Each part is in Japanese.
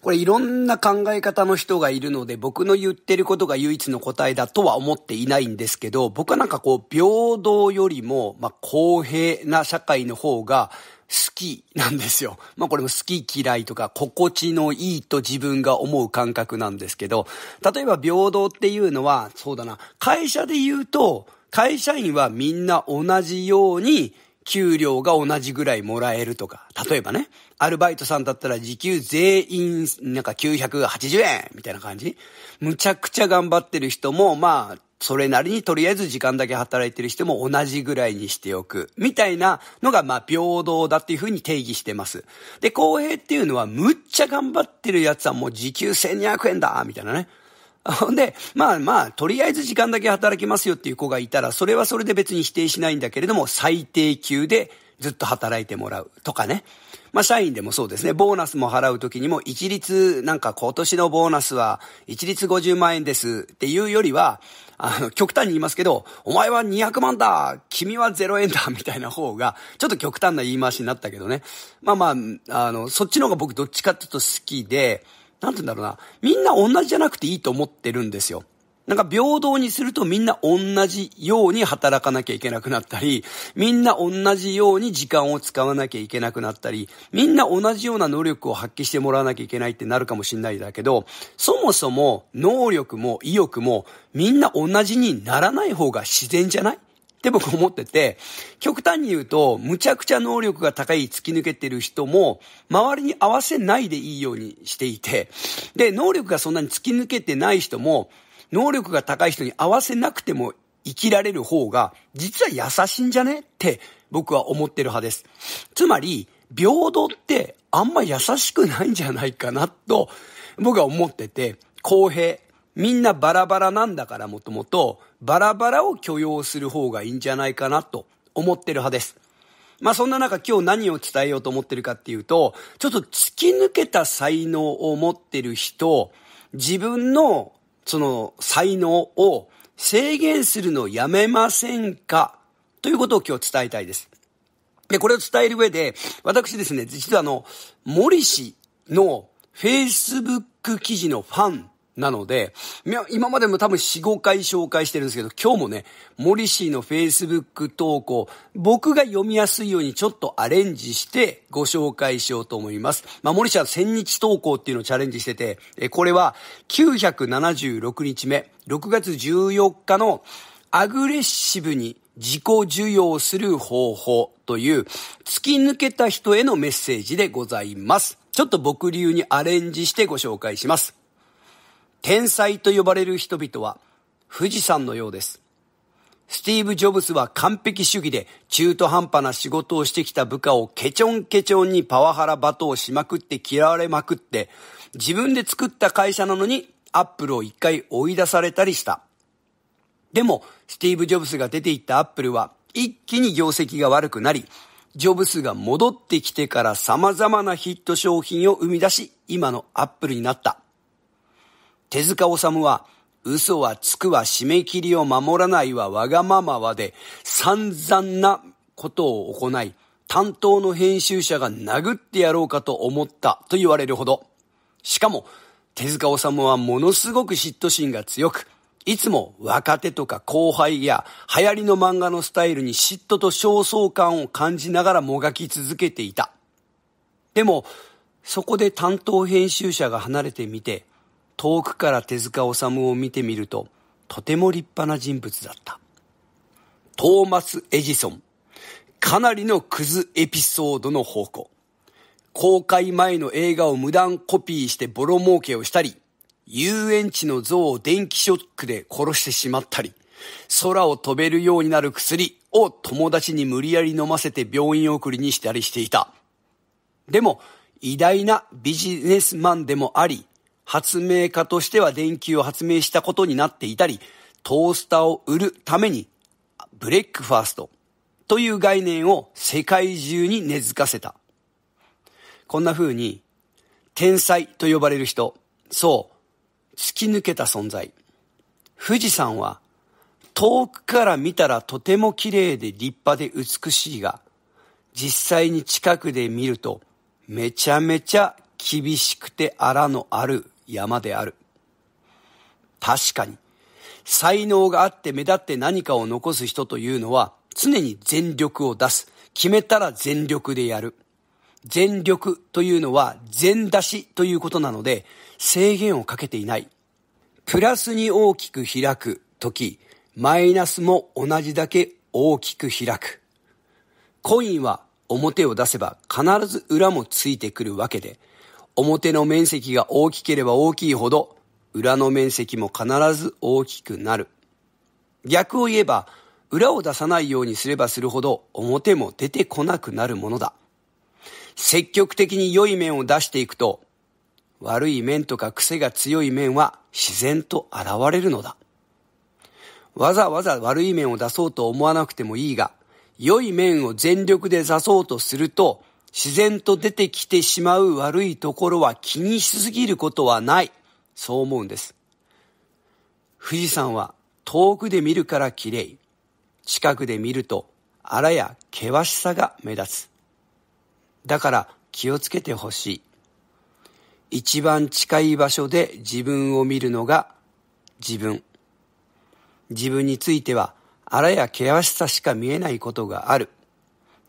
これいろんな考え方の人がいるので、僕の言ってることが唯一の答えだとは思っていないんですけど、僕はなんかこう、平等よりも、まあ、公平な社会の方が、好きなんですよ。まあこれも好き嫌いとか心地のいいと自分が思う感覚なんですけど、例えば平等っていうのは、そうだな、会社で言うと、会社員はみんな同じように給料が同じぐらいもらえるとか、例えばね、アルバイトさんだったら時給全員、なんか980円みたいな感じむちゃくちゃ頑張ってる人も、まあ、それなりにとりあえず時間だけ働いてる人も同じぐらいにしておく。みたいなのが、まあ、平等だっていうふうに定義してます。で、公平っていうのは、むっちゃ頑張ってるやつはもう時給1200円だみたいなね。ほんで、まあまあ、とりあえず時間だけ働きますよっていう子がいたら、それはそれで別に否定しないんだけれども、最低級でずっと働いてもらうとかね。まあ、社員でもそうですね。ボーナスも払うときにも、一律、なんか今年のボーナスは、一律50万円ですっていうよりは、あの、極端に言いますけど、お前は200万だ君は0円だみたいな方が、ちょっと極端な言い回しになったけどね。まあまあ、あの、そっちの方が僕どっちかっていうと好きで、なんて言うんだろうな、みんな同じじゃなくていいと思ってるんですよ。なんか平等にするとみんな同じように働かなきゃいけなくなったり、みんな同じように時間を使わなきゃいけなくなったり、みんな同じような能力を発揮してもらわなきゃいけないってなるかもしんないだけど、そもそも能力も意欲もみんな同じにならない方が自然じゃないって僕思ってて、極端に言うと、むちゃくちゃ能力が高い突き抜けてる人も、周りに合わせないでいいようにしていて、で、能力がそんなに突き抜けてない人も、能力が高い人に合わせなくても生きられる方が、実は優しいんじゃねって僕は思ってる派です。つまり、平等ってあんま優しくないんじゃないかなと、僕は思ってて、公平、みんなバラバラなんだからもともと、バラバラを許容する方がいいんじゃないかなと思ってる派です。まあそんな中今日何を伝えようと思ってるかっていうと、ちょっと突き抜けた才能を持ってる人、自分のその才能を制限するのをやめませんかということを今日伝えたいです。で、これを伝える上で、私ですね、実はあの、森氏の Facebook 記事のファンなので、今までも多分4、5回紹介してるんですけど、今日もね、モリシーの Facebook 投稿、僕が読みやすいようにちょっとアレンジしてご紹介しようと思います。まあ、モリシーは1000日投稿っていうのをチャレンジしてて、えこれは976日目、6月14日のアグレッシブに自己需要する方法という突き抜けた人へのメッセージでございます。ちょっと僕流にアレンジしてご紹介します。天才と呼ばれる人々は富士山のようです。スティーブ・ジョブスは完璧主義で中途半端な仕事をしてきた部下をケチョンケチョンにパワハラ罵倒しまくって嫌われまくって自分で作った会社なのにアップルを一回追い出されたりした。でもスティーブ・ジョブスが出ていったアップルは一気に業績が悪くなりジョブスが戻ってきてから様々なヒット商品を生み出し今のアップルになった。手塚治虫は、嘘はつくは締め切りを守らないはわがままはで散々なことを行い、担当の編集者が殴ってやろうかと思ったと言われるほど。しかも、手塚治虫はものすごく嫉妬心が強く、いつも若手とか後輩や流行りの漫画のスタイルに嫉妬と焦燥感を感じながらもがき続けていた。でも、そこで担当編集者が離れてみて、遠くから手塚治虫を見てみると、とても立派な人物だった。トーマス・エジソン。かなりのクズエピソードの宝庫。公開前の映画を無断コピーしてボロ儲けをしたり、遊園地の像を電気ショックで殺してしまったり、空を飛べるようになる薬を友達に無理やり飲ませて病院送りにしたりしていた。でも、偉大なビジネスマンでもあり、発明家としては電球を発明したことになっていたり、トースターを売るために、ブレックファーストという概念を世界中に根付かせた。こんな風に、天才と呼ばれる人、そう、突き抜けた存在。富士山は、遠くから見たらとても綺麗で立派で美しいが、実際に近くで見ると、めちゃめちゃ厳しくて荒のある山である。確かに、才能があって目立って何かを残す人というのは、常に全力を出す。決めたら全力でやる。全力というのは全出しということなので、制限をかけていない。プラスに大きく開くとき、マイナスも同じだけ大きく開く。コインは表を出せば必ず裏もついてくるわけで、表の面積が大きければ大きいほど、裏の面積も必ず大きくなる。逆を言えば、裏を出さないようにすればするほど表も出てこなくなるものだ。積極的に良い面を出していくと、悪い面とか癖が強い面は自然と現れるのだ。わざわざ悪い面を出そうと思わなくてもいいが、良い面を全力で出そうとすると、自然と出てきてしまう悪いところは気にしすぎることはない。そう思うんです。富士山は遠くで見るから綺麗。近くで見ると荒や険しさが目立つ。だから気をつけてほしい。一番近い場所で自分を見るのが自分。自分については荒や険しさしか見えないことがある。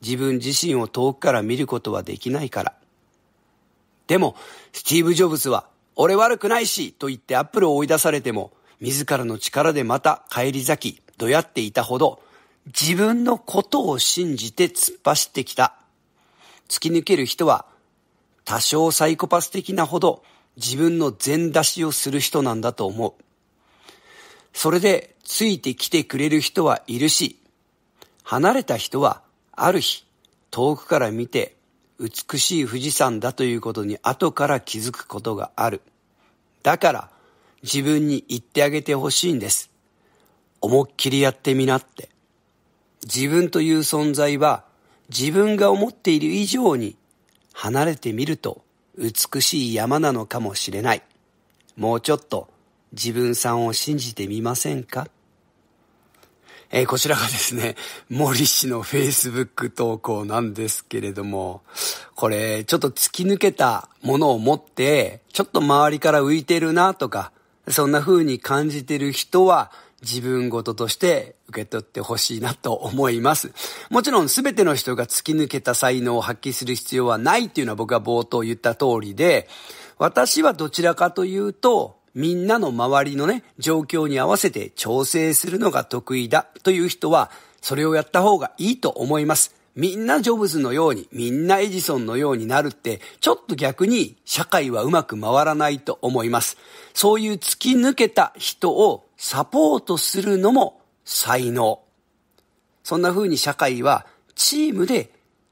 自分自身を遠くから見ることはできないから。でも、スティーブ・ジョブズは、俺悪くないしと言ってアップルを追い出されても、自らの力でまた帰り咲き、どやっていたほど、自分のことを信じて突っ走ってきた。突き抜ける人は、多少サイコパス的なほど自分の全出しをする人なんだと思う。それでついてきてくれる人はいるし、離れた人はある日、遠くから見て美しい富士山だということに後から気づくことがある。だから自分に言ってあげてほしいんです。思いっきりやってみなって。自分という存在は自分が思っている以上に離れてみると美しい山なのかもしれない。もうちょっと自分さんを信じてみませんかえー、こちらがですね、森氏の Facebook 投稿なんですけれども、これ、ちょっと突き抜けたものを持って、ちょっと周りから浮いてるなとか、そんな風に感じてる人は、自分ごとして受け取ってほしいなと思います。もちろん全ての人が突き抜けた才能を発揮する必要はないっていうのは僕は冒頭言った通りで、私はどちらかというと、みんなの周りのね、状況に合わせて調整するのが得意だという人は、それをやった方がいいと思います。みんなジョブズのように、みんなエジソンのようになるって、ちょっと逆に社会はうまく回らないと思います。そういう突き抜けた人をサポートするのも才能。そんな風に社会はチームで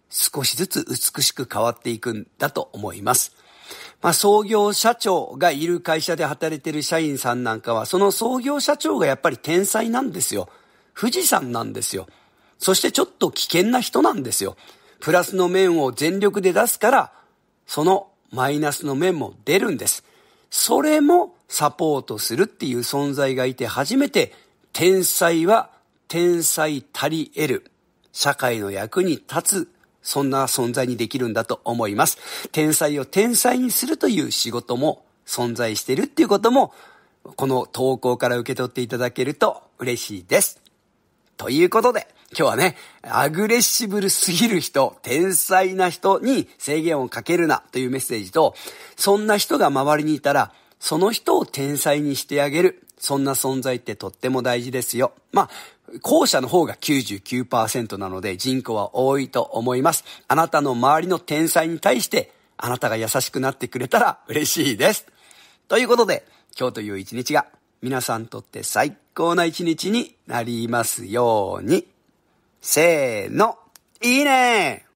少しずつ美しく変わっていくんだと思います。まあ、創業社長がいる会社で働いてる社員さんなんかは、その創業社長がやっぱり天才なんですよ。富士山なんですよ。そしてちょっと危険な人なんですよ。プラスの面を全力で出すから、そのマイナスの面も出るんです。それもサポートするっていう存在がいて初めて天才は天才たり得る。社会の役に立つそんな存在にできるんだと思います。天才を天才にするという仕事も存在してるっていうことも、この投稿から受け取っていただけると嬉しいです。ということで、今日はね、アグレッシブルすぎる人、天才な人に制限をかけるなというメッセージと、そんな人が周りにいたら、その人を天才にしてあげる。そんな存在ってとっても大事ですよ。まあ、後者の方が99%なので人口は多いと思います。あなたの周りの天才に対してあなたが優しくなってくれたら嬉しいです。ということで、今日という一日が皆さんにとって最高な一日になりますように。せーの、いいね